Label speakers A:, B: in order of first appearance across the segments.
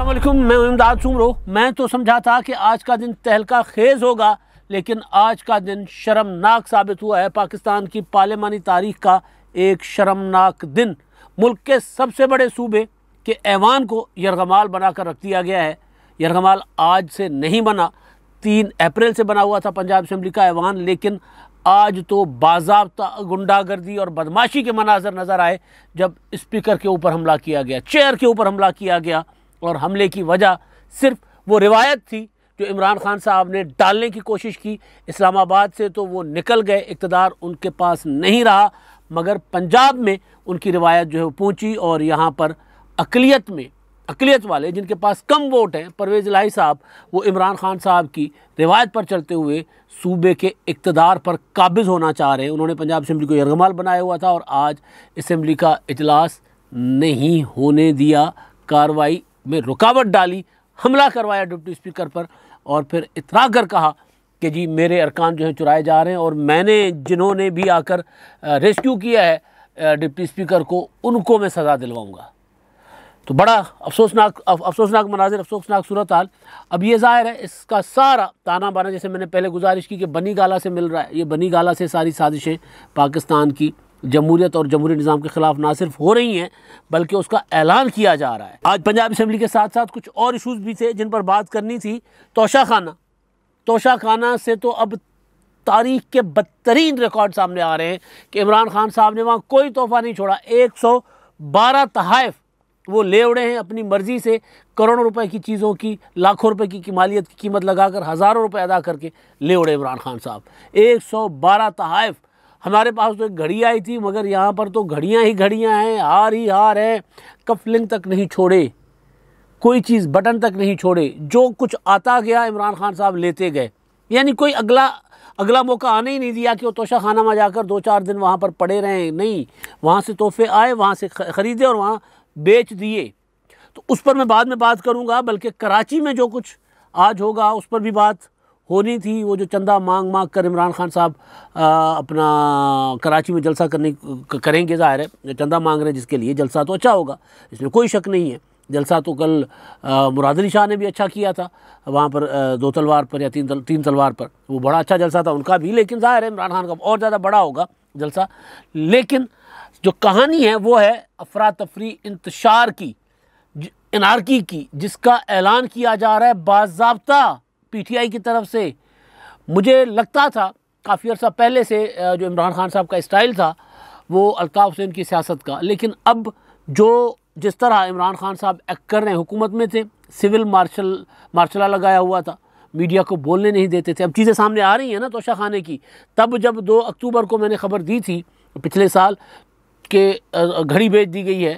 A: असलम मैं इमदाद सुमरो मैं तो समझा था कि आज का दिन तहलका खेज होगा लेकिन आज का दिन शर्मनाक साबित हुआ है पाकिस्तान की पार्लियामानी तारीख का एक शर्मनाक दिन मुल्क के सबसे बड़े सूबे के ऐवान को यरगमाल बनाकर रख दिया गया है यरगमाल आज से नहीं बना तीन अप्रैल से बना हुआ था पंजाब असम्बली का ऐवान लेकिन आज तो बाजाबता गुंडागर्दी और बदमाशी के मनाजर नज़र आए जब स्पीकर के ऊपर हमला किया गया चेयर के ऊपर हमला किया गया और हमले की वजह सिर्फ वो रिवायत थी जो इमरान खान साहब ने डालने की कोशिश की इस्लामाबाद से तो वो निकल गए इकतदार उनके पास नहीं रहा मगर पंजाब में उनकी रिवायत जो है वो पहुँची और यहाँ पर अकलीत में अकलीत वाले जिनके पास कम वोट हैं परवेज़ लाई साहब वो इमरान खान साहब की रिवायत पर चलते हुए सूबे के इकतदार पर काबिज़ होना चाह रहे हैं उन्होंने पंजाब असम्बली को यरगमाल बनाया हुआ था और आज इसम्बली का इजलास नहीं होने दिया कार्रवाई में रुकावट डाली हमला करवाया डिप्टी स्पीकर पर और फिर इतरा कर कहा कि जी मेरे अरकान जो हैं चुराए जा रहे हैं और मैंने जिन्होंने भी आकर रेस्क्यू किया है डिप्टी स्पीकर को उनको मैं सज़ा दिलवाऊँगा तो बड़ा अफसोसनाक अफसोसनाक मनाजिर अफसोसनाक सूरत हाल अब ये ज़ाहिर है इसका सारा ताना बाना जैसे मैंने पहले गुजारिश की कि बनी गाला से मिल रहा है ये बनी गाला से सारी साजिशें पाकिस्तान की जमहूरियत और जमहूरी निज़ाम के ख़िलाफ़ ना सिर्फ हो रही हैं बल्कि उसका ऐलान किया जा रहा है आज पंजाब असम्बली के साथ साथ कुछ और इशूज़ भी थे जिन पर बात करनी थी तोशा खाना तोशा खाना से तो अब तारीख के बदतरीन रिकॉर्ड सामने आ रहे हैं कि इमरान खान साहब ने वहाँ कोई तोहफा नहीं छोड़ा एक सौ बारह तहफ वो ले उड़े हैं अपनी मर्ज़ी से करोड़ों रुपए की चीज़ों की लाखों रुपए की मालियत की कीमत लगाकर हज़ारों रुपए अदा करके ले उड़े इमरान खान साहब एक सौ बारह तहफ़ हमारे पास तो एक घड़ी आई थी मगर यहाँ पर तो घड़ियाँ ही घड़ियाँ हैं हार ही हार है कफलिंग तक नहीं छोड़े कोई चीज़ बटन तक नहीं छोड़े जो कुछ आता गया इमरान खान साहब लेते गए यानी कोई अगला अगला मौका आने ही नहीं दिया कि वो तोशा खाना में जाकर दो चार दिन वहाँ पर पड़े रहें नहीं वहाँ से तोहफे आए वहाँ से ख़रीदे और वहाँ बेच दिए तो उस पर मैं बाद में बात करूँगा बल्कि कराची में जो कुछ आज होगा उस पर भी बात होनी थी वो जो चंदा मांग मांग कर इमरान खान साहब अपना कराची में जलसा करने करेंगे ज़ाहिर है चंदा मांग रहे हैं जिसके लिए जलसा तो अच्छा होगा इसमें कोई शक नहीं है जलसा तो कल मुरादली शाह ने भी अच्छा किया था वहाँ पर दो तलवार पर या तीन तल, तीन तलवार पर वो बड़ा अच्छा जलसा था उनका भी लेकिन ज़ाहिर है इमरान खान का और ज़्यादा बड़ा होगा जलसा लेकिन जो कहानी है वो है अफरा तफरी इंतशार की इनारकी की जिसका ऐलान किया जा रहा है बाबा पीटीआई की तरफ से मुझे लगता था काफ़ी अर्सा पहले से जो इमरान खान साहब का स्टाइल था वो अलताफ़ हुसैन की सियासत का लेकिन अब जो जिस तरह इमरान खान साहब एक्ट कर रहे हैं हुकूमत में थे सिविल मार्शल मार्शला लगाया हुआ था मीडिया को बोलने नहीं देते थे अब चीज़ें सामने आ रही हैं ना तोशा खाने की तब जब दो अक्टूबर को मैंने खबर दी थी पिछले साल के घड़ी भेज दी गई है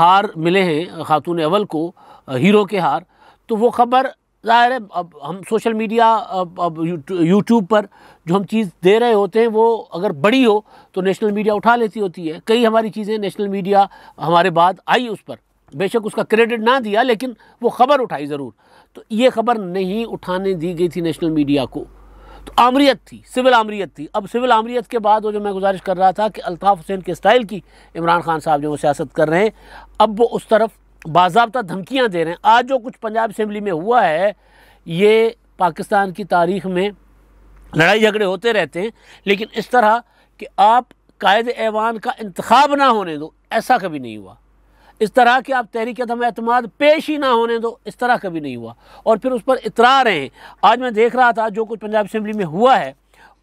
A: हार मिले हैं खातून अवल को हीरो के हार तो वो खबर ज़ाहिर है अब हम सोशल मीडिया अब अब यूट्यूब पर जो हम चीज़ दे रहे होते हैं वो अगर बड़ी हो तो नेशनल मीडिया उठा लेती होती है कई हमारी चीज़ें नेशनल मीडिया हमारे बाद आई उस पर बेशक उसका क्रेडिट ना दिया लेकिन वो ख़बर उठाई ज़रूर तो ये खबर नहीं उठाने दी गई थी नेशनल मीडिया को तो आमरीत थी सिविल आमरीत थी अब सिविल आमरीत के बाद वो जो मैं गुजारिश कर रहा था कि अल्ताफ़ हुसैन के स्टाइल की इमरान खान साहब जो वो सियासत कर रहे हैं अब वो उस तरफ बाबा धमकियाँ दे रहे हैं आज जो कुछ पंजाब असम्बली में हुआ है ये पाकिस्तान की तारीख में लड़ाई झगड़े होते रहते हैं लेकिन इस तरह कि आप कायद ऐवान का इंतखब ना होने दो ऐसा कभी नहीं हुआ इस तरह कि आप तहरीक दम अतमाद पेश ही ना होने दो इस तरह कभी नहीं हुआ और फिर उस पर इतरा रहे हैं आज मैं देख रहा था जो कुछ पंजाब असम्बली में हुआ है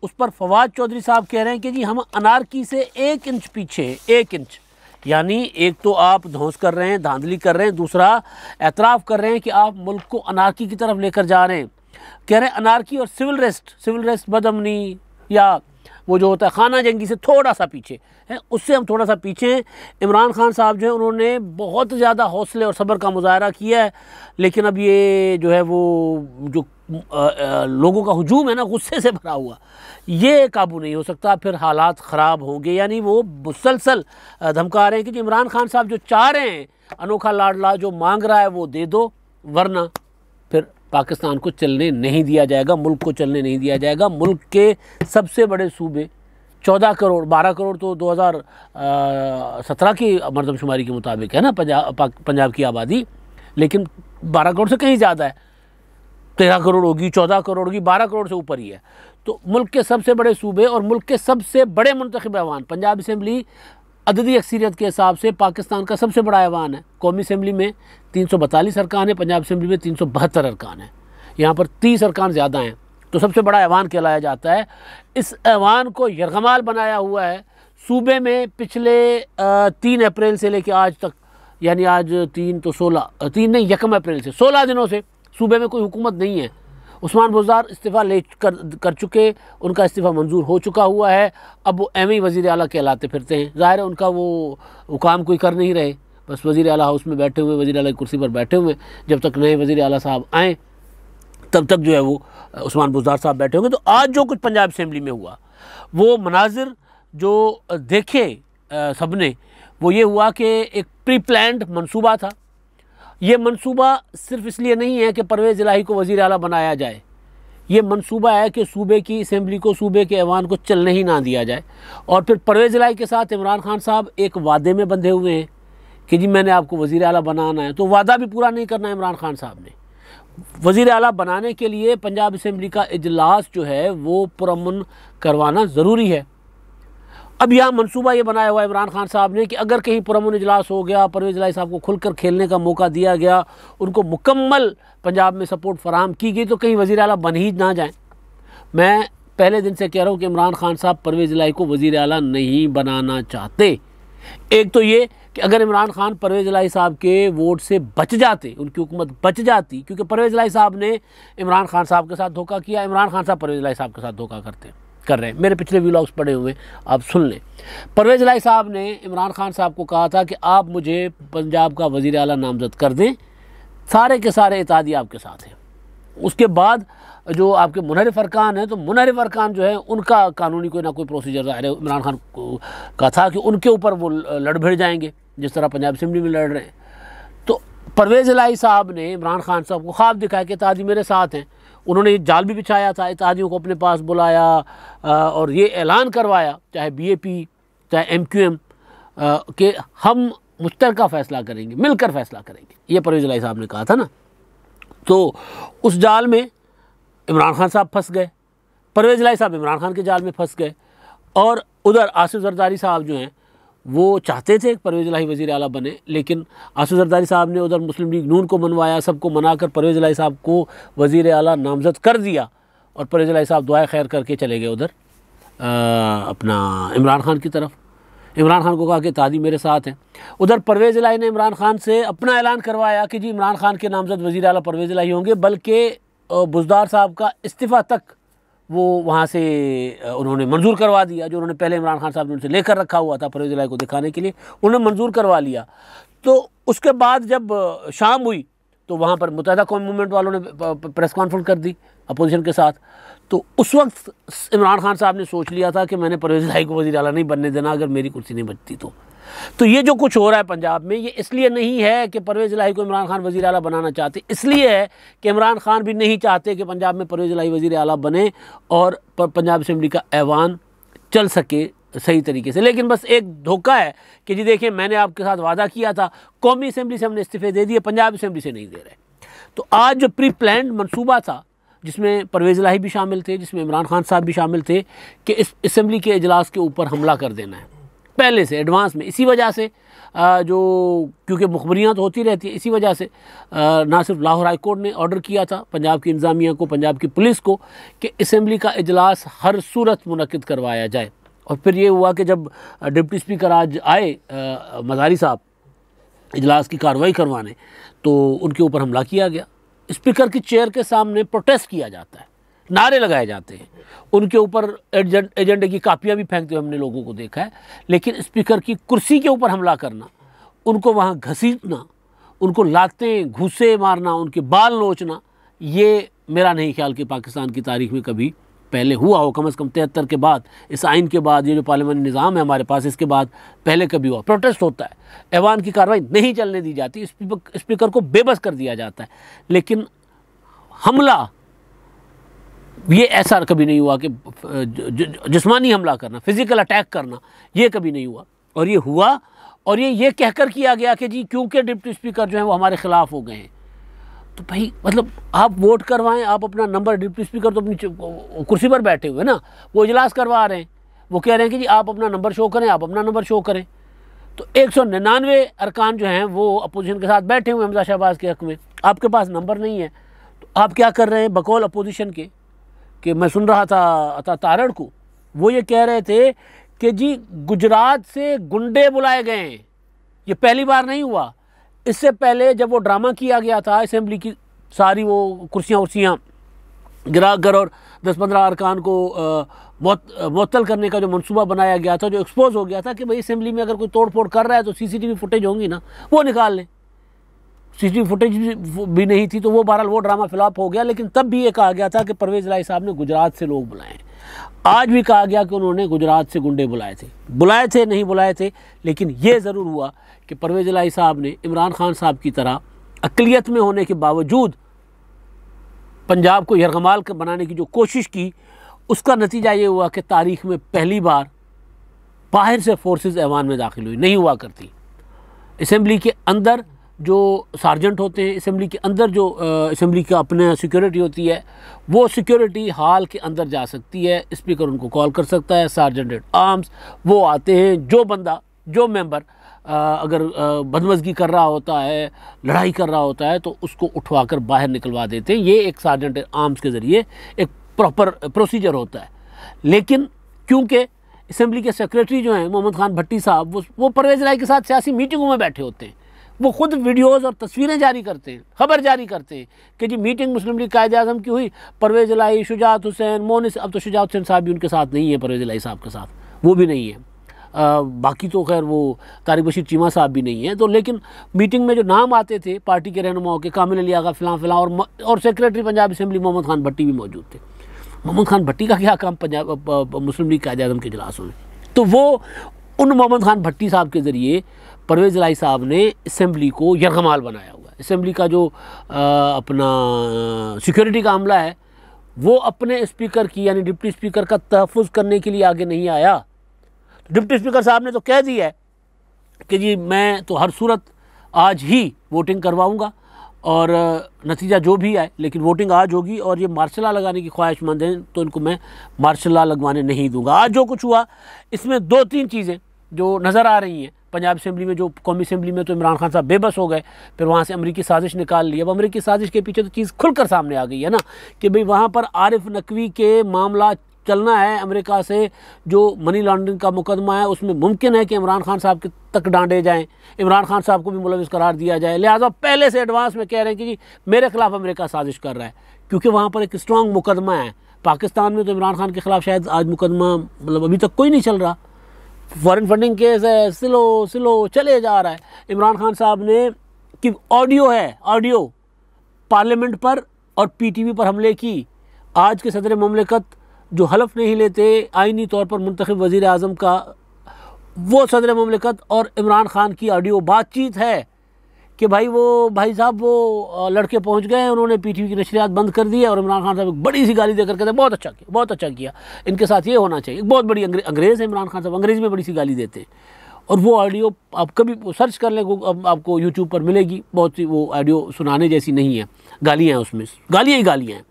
A: उस पर फवाद चौधरी साहब कह रहे हैं कि जी हम अनारकी से एक इंच पीछे हैं एक इंच यानी एक तो आप धौस कर रहे हैं धांधली कर रहे हैं दूसरा एतराफ़ कर रहे हैं कि आप मुल्क को अनारकी की तरफ लेकर जा रहे हैं कह रहे हैं अनारकी और सिविल रेस्ट सिविल रेस्ट बदमनी या वो जो होता है खाना जंगी से थोड़ा सा पीछे है उससे हम थोड़ा सा पीछे हैं इमरान खान साहब जो है उन्होंने बहुत ज़्यादा हौसले और सब्र का मुजाहरा किया है लेकिन अब ये जो है वो जो लोगों का हजूम है ना गुस्से से भरा हुआ ये काबू नहीं हो सकता फिर हालात ख़राब होंगे यानी वो मुसलसल धमका रहे हैं क्योंकि इमरान खान साहब जो चाह रहे हैं अनोखा लाडला जो मांग रहा है वो दे दो वरना फिर पाकिस्तान को चलने नहीं दिया जाएगा मुल्क को चलने नहीं दिया जाएगा मुल्क के सबसे बड़े सूबे चौदह करोड़ बारह करोड़ तो दो हज़ार सत्रह की मरदमशुमारी के मुताबिक है ना पंजाब पंजाब की आबादी लेकिन बारह करोड़ से कहीं ज़्यादा है तेरह करोड़ होगी चौदह करोड़ होगी बारह करोड़ से ऊपर ही है तो मुल्क के सबसे बड़े सूबे और मुल्क के सबसे बड़े मंतखब ऐवान पंजाब इसम्बली अददी अक्सरीत के हिसाब से पाकिस्तान का सबसे बड़ा ऐवान है कौमी इसम्बली में तीन सौ बतालीस अरकान है पंजाब इसम्बली में तीन सौ बहत्तर अरकान है यहाँ पर तीस अरकान ज़्यादा हैं तो सबसे बड़ा ऐवान कहलाया जाता है इस ऐवान को यरगमाल बनाया हुआ है सूबे में पिछले तीन अप्रैल से लेकर आज तक यानी आज तीन तो सोलह तीन नहीं यकम अप्रैल से सोलह दिनों से सूबे में कोई हुकूमत नहीं है उस्मान बुजार इस्तीफ़ा ले कर कर चुके उनका इस्तीफ़ा मंजूर हो चुका हुआ है अब वो एम ही वज़ी के कहलाते फिरते हैं ज़ाहिर है उनका वो हुकाम काम कोई कर नहीं रहे बस वज़ी अल हाउस में बैठे हुए वज़ी अल कुर्सी पर बैठे हुए जब तक नए वज़ी अल साहब आएँ तब तक जो है वो उस्मान बुजार साहब बैठे होंगे तो आज जो कुछ पंजाब असम्बली में हुआ वो मनाजिर जो देखे सब ने वो ये हुआ कि एक प्री प्लान्ड मनसूबा था ये मनसूबा सिर्फ इसलिए नहीं है कि परवेज़ इलाही को वज़ी अला बनाया जाए ये मनसूबा है कि सूबे की असम्बली को सूबे के ऐवान को चलने ही ना दिया जाए और फिर परवेज़ इलाही के साथ इमरान खान साहब एक वादे में बंधे हुए हैं कि जी मैंने आपको वज़ी अला बनाना है तो वादा भी पूरा नहीं करना इमरान खान साहब ने वज़ी अला बनाने के लिए पंजाब इसम्बली का इजलास जो है वो पुरमन करवाना ज़रूरी है अब यहाँ मनसूबा ये बनाया हुआ इमरान खान साहब ने कि अगर कहीं पुरमन इजलास हो गया परवेज लाई साहब को खुलकर खेलने का मौका दिया गया उनको मुकम्मल पंजाब में सपोर्ट फराम की गई तो कहीं वज़ी अल बन ही ना जाएँ मैं पहले दिन से कह रहा हूँ कि इमरान खान साहब परवेज लाई को वज़ी अल नहीं बनाना चाहते एक तो ये कि अगर इमरान खान परवेज लाई साहब के वोट से बच जाते उनकी हुकूमत बच जाती क्योंकि परवेज लाई साहब ने इमरान खान साहब के साथ धोखा किया इमरान खान साहब परवेज लाई साहब के साथ धोखा करते हैं कर रहे हैं मेरे पिछले व्लॉग्स पड़े हुए आप सुन लें परवेज लाई साहब ने इमरान खान साहब को कहा था कि आप मुझे पंजाब का वज़ी अला नामजद कर दें सारे के सारे इतादी आपके साथ हैं उसके बाद जो आपके मुनहर अरकान हैं तो मुनहर अरकान जो है उनका कानूनी कोई ना कोई प्रोसीजर ज़ाहिर है इमरान खान का था कि उनके ऊपर वो लड़ भिड़ जाएंगे जिस तरह पंजाब असम्बली में लड़ रहे हैं तो परवेज़ लाई साहब ने इमरान खान साहब को ख्वाब दिखाया कि ताजी मेरे साथ हैं उन्होंने जाल भी बिछाया था इतिहादियों को अपने पास बुलाया और ये ऐलान करवाया चाहे बीएपी चाहे एमक्यूएम के हम मुश्तर फैसला करेंगे मिलकर फैसला करेंगे ये परवेज लाई साहब ने कहा था ना तो उस जाल में इमरान खान साहब फंस गए परवेज लाई साहब इमरान खान के जाल में फंस गए और उधर आसिफ जरदारी साहब जो हैं वो चाहते थे परवेज लाही वज़ी अला बने लेकिन आसू जरदारी साहब ने उधर मुस्लिम लीग नून को मनवाया सबको मना कर परवेज लाही साहब को वज़ी अला नामजद कर दिया और परवेज लाही साहब दुआ खैर करके चले गए उधर अपना इमरान खान की तरफ इमरान खान को कहा कि तादी मेरे साथ हैं उधर परवेज़ लाही ने इमरान खान से अपना ऐलान करवाया कि जी इमरान खान के नामजद वज़ी अला परवेज़ लाही होंगे बल्कि बुजदार साहब का इस्तीफ़ा तक वो वहाँ से उन्होंने मंजूर करवा दिया जो उन्होंने पहले इमरान खान साहब ने उनसे लेकर रखा हुआ था परवेज लाई को दिखाने के लिए उन्होंने मंजूर करवा लिया तो उसके बाद जब शाम हुई तो वहाँ पर मुतहद कौम मूवमेंट वालों ने प्रेस कॉन्फ्रेंस कर दी अपोजिशन के साथ तो उस वक्त इमरान खान साहब ने सोच लिया था कि मैंने परवेज लाई को वजी अला नहीं बनने देना अगर मेरी कुर्सी नहीं बचती तो तो ये जो कुछ हो रहा है पंजाब में ये इसलिए नहीं है कि परवेज़ लाही को इमरान खान वज़ी अला बनाना चाहते इसलिए है कि इमरान खान भी नहीं चाहते कि पंजाब में परवेज़ लाही वज़ी अला बने और पंजाब असम्बली का ऐवान चल सके सही तरीके से लेकिन बस एक धोखा है कि जी देखिए मैंने आपके साथ वादा किया था कौमी असम्बली से हमने इस्तीफे दे दिए पंजाब असम्बली से नहीं दे रहे तो आज जो प्री प्लान मनसूबा था जिसमें परवेज़ लाही भी शामिल थे जिसमें इमरान खान साहब भी शामिल थे कि इस असम्बली के अजलास के ऊपर हमला कर देना है पहले से एडवांस में इसी वजह से जो क्योंकि मुखबरियाँ तो होती रहती है इसी वजह से ना सिर्फ लाहौर हाई कोर्ट ने ऑर्डर किया था पंजाब की इंतज़ामिया को पंजाब की पुलिस को कि इसम्बली का अजलास हर सूरत मनद करवाया जाए और फिर ये हुआ कि जब डिप्टी स्पीकर आज आए मदारी साहब इजलास की कार्रवाई करवाने तो उनके ऊपर हमला किया गया स्पीकर की चेयर के सामने प्रोटेस्ट किया जाता है नारे लगाए जाते हैं उनके ऊपर एजेंडे की कापियाँ भी फेंकते हुए हमने लोगों को देखा है लेकिन स्पीकर की कुर्सी के ऊपर हमला करना उनको वहाँ घसीटना उनको लाते घुसे मारना उनके बाल नोचना ये मेरा नहीं ख्याल कि पाकिस्तान की तारीख में कभी पहले हुआ हो कम से कम तिहत्तर के बाद इस आइन के बाद ये जो पार्लियामेंट निज़ाम है हमारे पास इसके बाद पहले कभी हुआ प्रोटेस्ट होता है ऐवान की कार्रवाई नहीं चलने दी जाती स्पीकर को बेबस कर दिया जाता है लेकिन हमला ये ऐसा कभी नहीं हुआ कि जिसमानी हमला करना फिज़िकल अटैक करना ये कभी नहीं हुआ और ये हुआ और ये ये कहकर किया गया कि जी क्योंकि डिप्टी स्पीकर जो है वो हमारे ख़िलाफ़ हो गए हैं तो भाई मतलब आप वोट करवाएं आप अपना नंबर डिप्टी स्पीकर तो अपनी कुर्सी पर बैठे हुए ना वो इजलास करवा रहे हैं वो कह रहे हैं कि जी आप अपना नंबर शो करें आप अपना नंबर शो करें तो एक सौ निन्यानवे अरकान जो हैं वो अपोजिशन के साथ बैठे हुए हमजा शहबाज के हक में आपके पास नंबर नहीं है तो आप क्या कर रहे हैं बकौल अपोजिशन के कि मैं सुन रहा था अता तारण को वो ये कह रहे थे कि जी गुजरात से गुंडे बुलाए गए हैं ये पहली बार नहीं हुआ इससे पहले जब वो ड्रामा किया गया था असम्बली की सारी वो कुर्सियाँ वर्सियाँ गिरा कर और दस पंद्रह अरकान को मअतल करने का जो मंसूबा बनाया गया था जो एक्सपोज हो गया था कि भाई असम्बली में अगर कोई तोड़ फोड़ कर रहा है तो सीसीटीवी फुटेज होंगी ना वो निकाल लें सी फुटेज भी नहीं थी तो वो बहरहाल वो ड्रामा फ्लॉप हो गया लेकिन तब भी ये कहा गया था कि परवेज लाई साहब ने गुजरात से लोग बुलाए आज भी कहा गया कि उन्होंने गुजरात से गुंडे बुलाए थे बुलाए थे नहीं बुलाए थे लेकिन ये ज़रूर हुआ कि परवेज लाई साहब ने इमरान खान साहब की तरह अकलीत में होने के बावजूद पंजाब को यरगमाल बनाने की जो कोशिश की उसका नतीजा ये हुआ कि तारीख में पहली बार बाहर से फोर्सेस ऐवान में दाखिल हुई नहीं हुआ करती इसम्बली के अंदर जो सार्जेंट होते हैं इसम्बली के अंदर जो इसम्बली का अपने सिक्योरिटी होती है वो सिक्योरिटी हाल के अंदर जा सकती है स्पीकर उनको कॉल कर सकता है सार्जेंट एट आर्म्स वो आते हैं जो बंदा जो मेंबर अगर बदमजगी कर रहा होता है लड़ाई कर रहा होता है तो उसको उठवाकर बाहर निकलवा देते हैं ये एक सार्जेंट आर्म्स के ज़रिए एक प्रॉपर प्रोसीजर होता है लेकिन क्योंकि इसम्बली के सेक्रेटरी जो हैं मोहम्मद खान भट्टी साहब वो वो परवेज राय के साथ सियासी मीटिंगों में बैठे होते हैं वो खुद वीडियोस और तस्वीरें जारी करते हैं खबर जारी करते हैं कि जी मीटिंग मुस्लिम लीग कायद अजम की हुई परवेज लाई शुजात हुसैन मोनिस अब तो शुजात हुसैन साहब भी उनके साथ नहीं है परवेज लाई साहब के साथ वो भी नहीं है आ, बाकी तो खैर वो तारिक बशीर चीमा साहब भी नहीं हैं तो लेकिन मीटिंग में जो नाम आते थे पार्टी के रहनुमाओं के कामिल अली आगा फिलहाल फिलहाल और और सेक्रेटरी पंजाब असम्बली मोहम्मद खान भट्टी भी मौजूद थे मोहम्मद खान भट्टी का क्या काम पंजाब मुस्लिम लीग कायद अजम के अजलासों में तो वो उन मोहम्मद खान भट्टी साहब के ज़रिए परवेज़ लाई साहब ने असम्बली को यरगमाल बनाया हुआ है असम्बली का जो आ, अपना सिक्योरिटी का हमला है वो अपने स्पीकर की यानी डिप्टी स्पीकर का तहफ़ करने के लिए आगे नहीं आया तो डिप्टी स्पीकर साहब ने तो कह दिया है कि जी मैं तो हर सूरत आज ही वोटिंग करवाऊँगा और नतीजा जो भी आए लेकिन वोटिंग आज होगी और ये मार्शल लॉ लगाने की ख्वाहिशमंद हैं तो इनको मैं मार्शल लॉ लगवाने नहीं दूंगा आज जो कुछ हुआ इसमें दो तीन चीज़ें जो नज़र आ रही हैं पंजाब असम्बली में जो कौमी असम्बली में तो इमरान खान साहब बेबस हो गए फिर वहाँ से अमरीकी साजिश निकाल ली अब अमरीकी साजिश के पीछे तो चीज़ खुलकर सामने आ गई है ना कि भाई वहाँ पर आरिफ नकवी के मामला चलना है अमेरिका से जो मनी लॉन्ड्रिंग का मुकदमा है उसमें मुमकिन है कि इमरान खान साहब के तक डांडे जाएं इमरान खान साहब को भी मुलविस करार दिया जाए लिहाजा पहले से एडवांस में कह रहे हैं कि जी मेरे खिलाफ अमेरिका साजिश कर रहा है क्योंकि वहाँ पर एक स्ट्रांग मुकदमा है पाकिस्तान में तो इमरान खान के खिलाफ शायद आज मुकदमा मतलब अभी तक कोई नहीं चल रहा फॉरेन फंडिंग केस है सिलो सिलो चले जा रहा है इमरान खान साहब ने कि ऑडियो है ऑडियो पार्लियामेंट पर और पीटीवी पर हमले की आज के सदर ममलिकत जो हलफ नहीं लेते आइनी तौर पर मुंतब वज़ी अजम का वो सदर ममलिकत और इमरान खान की ऑडियो बातचीत है कि भाई वो भाई साहब वो लड़के पहुंच गए हैं उन्होंने पीटीवी की नशरियात बंद कर दी है और इमरान खान साहब एक बड़ी सी गाली देकर कहते हैं बहुत अच्छा किया बहुत अच्छा किया इनके साथ ये होना चाहिए बहुत बड़ी अंग्रेज़ है इमरान खान साहब अंग्रेज़ में बड़ी सी गाली देते हैं और वो ऑडियो आप कभी सर्च कर लें अब आपको यूट्यूब पर मिलेगी बहुत सी वो ऑडियो सुनाने जैसी नहीं है गालियाँ हैं उसमें गालियाँ ही गालियाँ हैं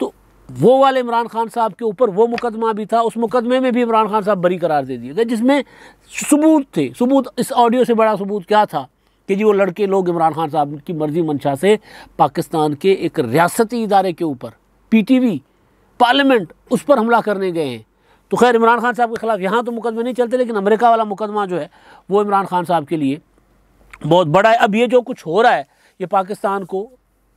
A: तो वो वाले इमरान खान साहब के ऊपर वो मुकदमा भी था उस मुकदमे में भी इमरान खान साहब बरी करार दे दिए गए जिसमें सबूत थे सबूत इस ऑडियो से बड़ा सबूत क्या था कि जी वो लड़के लोग इमरान खान साहब की मर्जी मंशा से पाकिस्तान के एक रियासती इदारे के ऊपर पीटीवी पार्लियामेंट उस पर हमला करने गए हैं तो खैर इमरान खान साहब के ख़िलाफ़ यहाँ तो मुकदमे नहीं चलते लेकिन अमेरिका वाला मुकदमा जो है वो इमरान खान साहब के लिए बहुत बड़ा है अब ये जो कुछ हो रहा है ये पाकिस्तान को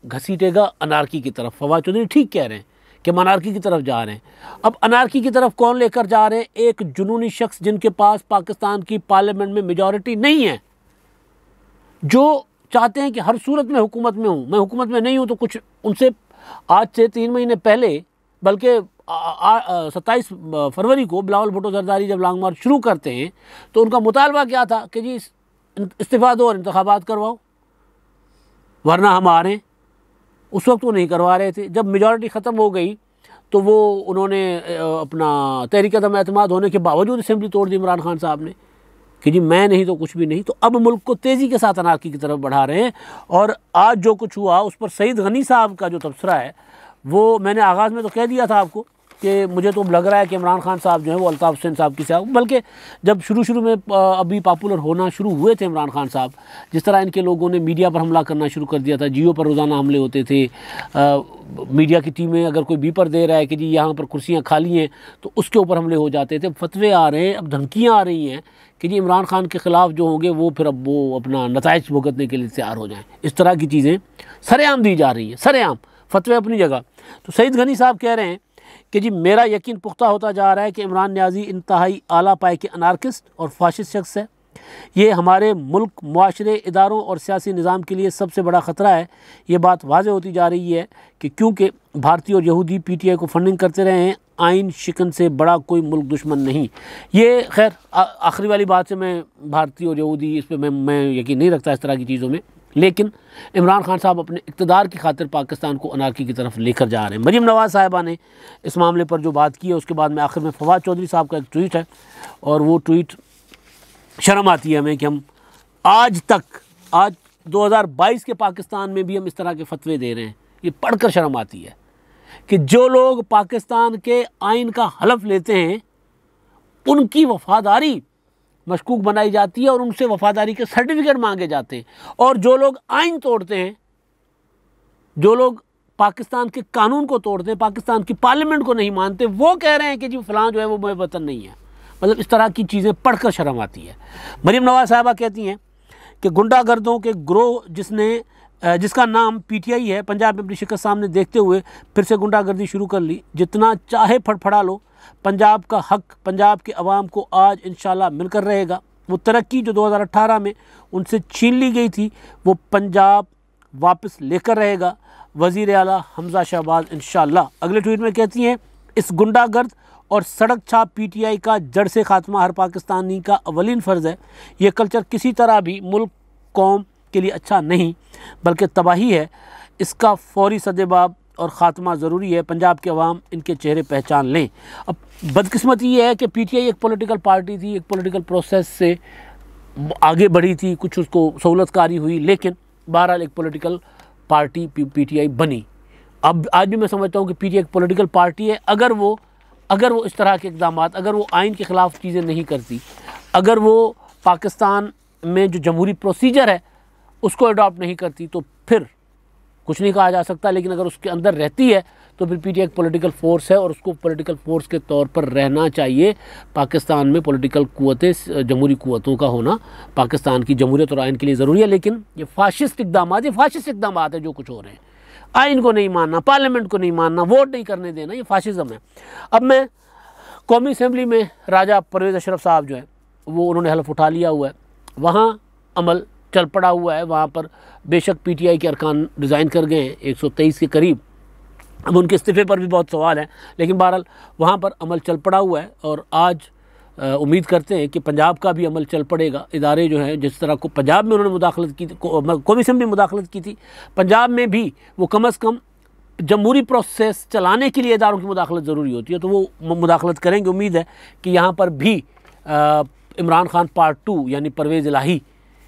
A: घसीटेगा अनारकी की तरफ फवाद चौधरी ठीक कह रहे हैं कि हम अनारकी की तरफ जा रहे हैं अब अनारकी की तरफ कौन लेकर जा रहे हैं एक जुनूनी शख्स जिनके पास पाकिस्तान की पार्लियामेंट में मेजॉरिटी नहीं है जो चाहते हैं कि हर सूरत में हुकूमत में हूँ मैं हुकूमत में नहीं हूँ तो कुछ उनसे आज से तीन महीने पहले बल्कि सत्ताईस फरवरी को बिलावल भुटो जरदारी जब लॉन्ग मार्च शुरू करते हैं तो उनका मुतालबा क्या था कि जी इस्तीफ़ा दो और इंतबात करवाओ वरना हम आ रहे हैं उस वक्त वो नहीं करवा रहे थे जब मेजॉरिटी ख़त्म हो गई तो वो उन्होंने अपना तहरीकदम अदम अतमाद होने के बावजूद असम्बली तोड़ दी इमरान खान साहब ने कि जी मैं नहीं तो कुछ भी नहीं तो अब मुल्क को तेज़ी के साथ अनाकी की तरफ बढ़ा रहे हैं और आज जो कुछ हुआ उस पर सईद गनी साहब का जो तबसरा है वो मैंने आगाज़ में तो कह दिया था आपको कि मुझे तो लग रहा है कि इमरान खान साहब जो है वो अल्ताफ़ हुसैन साहब की साहब बल्कि जब शुरू शुरू में अभी पॉपुलर होना शुरू हुए थे इमरान खान साहब जिस तरह इनके लोगों ने मीडिया पर हमला करना शुरू कर दिया था जियो पर रोज़ाना हमले होते थे आ, मीडिया की टीमें अगर कोई बीपर दे रहा है कि जी यहाँ पर कुर्सियाँ खाली हैं तो उसके ऊपर हमले हो जाते थे फतवे आ रहे हैं अब धमकियाँ आ रही हैं कि जी इमरान खान के ख़िलाफ़ जो होंगे वो फिर अब वो अपना नतज भुगतने के लिए तैयार हो जाए इस तरह की चीज़ें सरेआम दी जा रही हैं सरेआम फतवे अपनी जगह तो सईद घनी साहब कह रहे हैं कि जी मेरा यकीन पुख्ता होता जा रहा है कि इमरान न्याजी इंतहाई आला पाए के अनारकस्ट और फाशिस्ट शख्स है ये हमारे मुल्क माशरे इदारों और सियासी निज़ाम के लिए सबसे बड़ा ख़तरा है ये बात वाज होती जा रही है कि क्योंकि भारतीय और यहूदी पी टी आई को फंडिंग करते रहे हैं आइन शिकन से बड़ा कोई मुल्क दुश्मन नहीं ये खैर आखिरी वाली बात से मैं भारतीय और यहूदी इस पर मैं मैं यकीन नहीं रखता इस तरह की चीज़ों में लेकिन इमरान खान साहब अपने इकतदार की खातिर पाकिस्तान को अनारकी की तरफ लेकर जा रहे हैं मरीम नवाज़ साहिबा ने इस मामले पर जो बात की है उसके बाद में आखिर में फवाद चौधरी साहब का एक ट्वीट है और वो ट्वीट शर्म आती है हमें कि हम आज तक आज 2022 के पाकिस्तान में भी हम इस तरह के फतवे दे रहे हैं ये पढ़कर शर्म आती है कि जो लोग पाकिस्तान के आइन का हलफ लेते हैं उनकी वफादारी मशकूक बनाई जाती है और उनसे वफादारी के सर्टिफिकेट मांगे जाते हैं और जो लोग आइन तोड़ते हैं जो लोग पाकिस्तान के कानून को तोड़ते हैं पाकिस्तान की पार्लियामेंट को नहीं मानते वो कह रहे हैं कि जी फलां जो है वो वतन नहीं है मतलब इस तरह की चीज़ें पढ़कर शर्म आती है मरीम नवाज साहबा कहती हैं कि गुंडागर्दों के ग्रोह जिसने जिसका नाम पीटीआई है पंजाब में अपनी शिकस्त सामने देखते हुए फिर से गुंडागर्दी शुरू कर ली जितना चाहे फड़फड़ा लो पंजाब का हक पंजाब के अवाम को आज इन मिलकर रहेगा वो तरक्की जो 2018 में उनसे छीन ली गई थी वो पंजाब वापस लेकर रहेगा वज़ी अला हमजा शहबाज इन अगले ट्वीट में कहती हैं इस गुंडागर्द और सड़क छाप पीटीआई का जड़ से खात्मा हर पाकिस्तानी का अवलिन फ़र्ज़ है ये कल्चर किसी तरह भी मुल्क कौम के लिए अच्छा नहीं बल्कि तबाही है इसका फौरी सदेबाब और ख़ात्मा ज़रूरी है पंजाब के अवाम इनके चेहरे पहचान लें अब बदकस्मती ये है कि पीटीआई एक पॉलिटिकल पार्टी थी एक पॉलिटिकल प्रोसेस से आगे बढ़ी थी कुछ उसको सहूलतकारी हुई लेकिन बहरहाल एक पॉलिटिकल पार्टी पीटीआई बनी अब आज भी मैं समझता हूँ कि पीटीआई एक पॉलिटिकल पार्टी है अगर वो अगर वो इस तरह के इकदाम अगर वो आइन के ख़िलाफ़ चीज़ें नहीं करती अगर वो पाकिस्तान में जो जमहूरी प्रोसीजर है उसको अडॉप्ट नहीं करती तो फिर कुछ नहीं कहा जा सकता लेकिन अगर उसके अंदर रहती है तो फिर पी एक पॉलिटिकल फोर्स है और उसको पॉलिटिकल फोर्स के तौर पर रहना चाहिए पाकिस्तान में पॉलिटिकल कुतें जमहूरी कुतों का होना पाकिस्तान की जमहूरियत और आयन के लिए ज़रूरी है लेकिन ये फाशिस्ट इकदाम ये फाशिस्ट इकदाम है जो कुछ हो रहे हैं आइन को नहीं मानना पार्लियामेंट को नहीं मानना वोट नहीं करने देना ये फासिज़म है अब मैं कौमी असम्बली में राजा परवेज़ अशरफ साहब जो है वो उन्होंने हल्फ उठा लिया हुआ है वहाँ अमल चल पड़ा हुआ है वहाँ पर बेशक पीटीआई के अरकान रिज़ाइन कर गए हैं एक सौ तेईस के करीब अब उनके इस्तीफे पर भी बहुत सवाल है लेकिन बहरहाल वहाँ पर अमल चल पड़ा हुआ है और आज उम्मीद करते हैं कि पंजाब का भी अमल चल पड़ेगा इदारे जो हैं जिस तरह को पंजाब में उन्होंने मुदाखलत की कमीशन भी मतलब मुदाखलत की थी पंजाब में भी वो कम अज़ कम जमहूरी प्रोसेस चलाने के लिए इदारों की मुदाखलत ज़रूरी होती है तो वो मुदाखलत करेंगे उम्मीद है कि यहाँ पर भी इमरान खान पार्ट टू यानी परवेज़ इलाही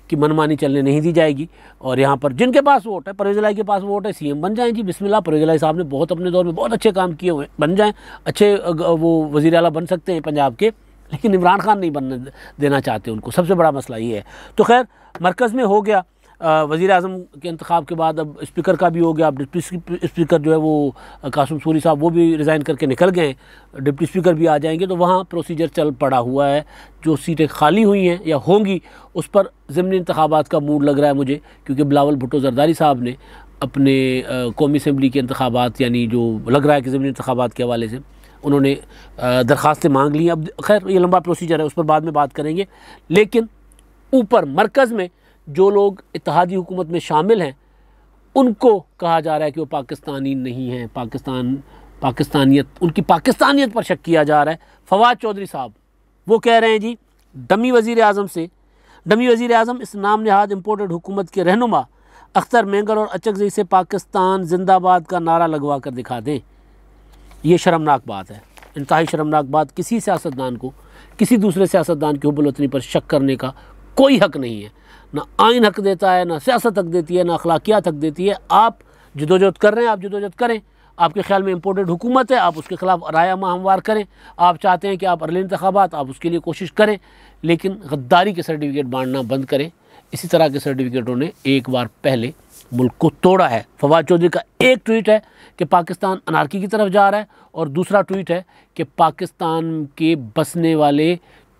A: की मनमानी चलने नहीं दी जाएगी और यहाँ पर जिनके पास वोट है परवेज लाई के पास वोट है सीएम बन जाएं जी बिस्मिल्लाह परवेज लाही साहब ने बहुत अपने दौर में बहुत अच्छे काम किए हुए बन जाएं अच्छे वो वज़ी अला बन सकते हैं पंजाब के लेकिन इमरान खान नहीं बनने देना चाहते उनको सबसे बड़ा मसला ये है तो खैर मरकज़ में हो गया वज़ी अजम के इंतखब के बाद अब इस्पीकर का भी हो गया अब डिप्टी स्पीकर जो है वो कासम सूरी साहब वो भी रिज़ाइन करके निकल गए डिप्टी स्पीकर भी आ जाएंगे तो वहाँ प्रोसीजर चल पड़ा हुआ है जो सीटें खाली हुई हैं या होंगी उस पर ज़मनी इंतबात का मूड लग रहा है मुझे क्योंकि बिलावल भुटो जरदारी साहब ने अपने कौमी असम्बली के इंतबात यानी जो लग रहा है कि ज़मनी इंतबात के हवाले से उन्होंने दरख्वास्तें मांग ली अब खैर ये लंबा प्रोसीजर है उस पर बाद में बात करेंगे लेकिन ऊपर मरकज़ में जो लोग इतिहादी हुकूमत में शामिल हैं उनको कहा जा रहा है कि वो पाकिस्तानी नहीं हैं पाकिस्तान पाकिस्तानियत उनकी पाकिस्तानियत पर शक किया जा रहा है फवाद चौधरी साहब वो कह रहे हैं जी डमी वज़ी अजम से डमी वज़ी अजम इस नाम नहाद इम्पोर्टेड हुकूमत के रहनुमा अख्तर मेंगर और अचकजई से पाकिस्तान जिंदाबाद का नारा लगवा कर दिखा दें ये शर्मनाक बात है इंतहाई शर्मनाक बात किसी सियासतदान को किसी दूसरे सियासतदान की हब्बलवतनी पर शक करने का कोई हक नहीं है ना आइन हक देता है ना सियासत हक देती है ना अखलाकियात हक देती है आप जदोजहद कर रहे हैं आप जदोजहद करें आपके ख्याल में इम्पोर्टेड हुकूमत है आप उसके ख़िलाफ़ राय हमवार करें आप चाहते हैं कि आप अर्ली इंतबात आप उसके लिए कोशिश करें लेकिन गद्दारी के सर्टिफिकेट बांटना बंद करें इसी तरह के सर्टिफिकेटों ने एक बार पहले मुल्क को तोड़ा है फवाद चौधरी का एक ट्वीट है कि पाकिस्तान अनारकी की तरफ जा रहा है और दूसरा ट्वीट है कि पाकिस्तान के बसने वाले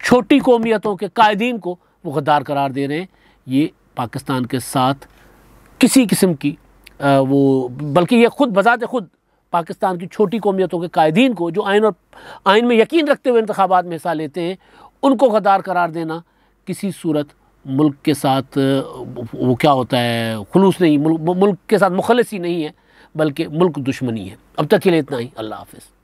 A: छोटी कौमियतों के कायदीन को वो गद्दार करार दे रहे हैं ये पाकिस्तान के साथ किसी किस्म की आ, वो बल्कि ये खुद बजात खुद पाकिस्तान की छोटी कौमियतों के कायदीन को जो आइन और आइन में यकीन रखते हुए इंतबात में हिस्सा लेते हैं उनको गद्दार करार देना किसी सूरत मुल्क के साथ वो क्या होता है खलूस नहीं मुल्क, मुल्क के साथ मुखलसी नहीं है बल्कि मुल्क दुश्मनी है अब तक के लिए इतना ही अल्लाह हाफिज़